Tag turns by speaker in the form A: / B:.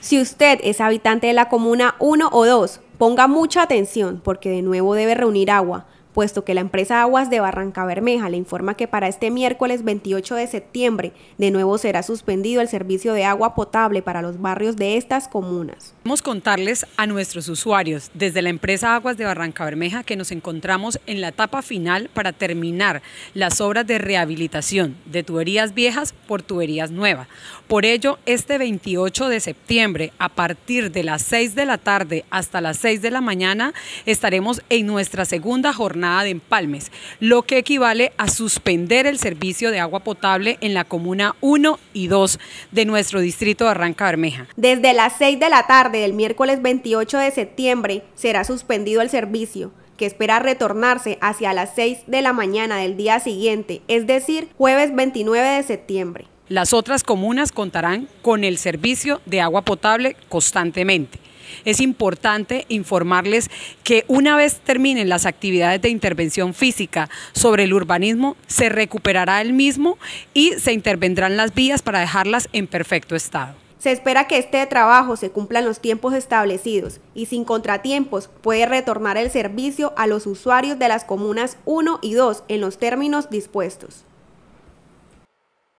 A: Si usted es habitante de la comuna 1 o 2, ponga mucha atención porque de nuevo debe reunir agua puesto que la empresa Aguas de Barranca Bermeja le informa que para este miércoles 28 de septiembre de nuevo será suspendido el servicio de agua potable para los barrios de estas comunas.
B: Vamos contarles a nuestros usuarios desde la empresa Aguas de Barranca Bermeja que nos encontramos en la etapa final para terminar las obras de rehabilitación de tuberías viejas por tuberías nuevas. Por ello, este 28 de septiembre, a partir de las 6 de la tarde hasta las 6 de la mañana, estaremos en nuestra segunda jornada de empalmes, lo que equivale a suspender el servicio de agua potable en la comuna 1 y 2 de nuestro distrito de Arranca Bermeja.
A: Desde las 6 de la tarde del miércoles 28 de septiembre será suspendido el servicio que espera retornarse hacia las 6 de la mañana del día siguiente, es decir, jueves 29 de septiembre.
B: Las otras comunas contarán con el servicio de agua potable constantemente. Es importante informarles que una vez terminen las actividades de intervención física sobre el urbanismo, se recuperará el mismo y se intervendrán las vías para dejarlas en perfecto estado.
A: Se espera que este trabajo se cumpla en los tiempos establecidos y sin contratiempos puede retornar el servicio a los usuarios de las comunas 1 y 2 en los términos dispuestos.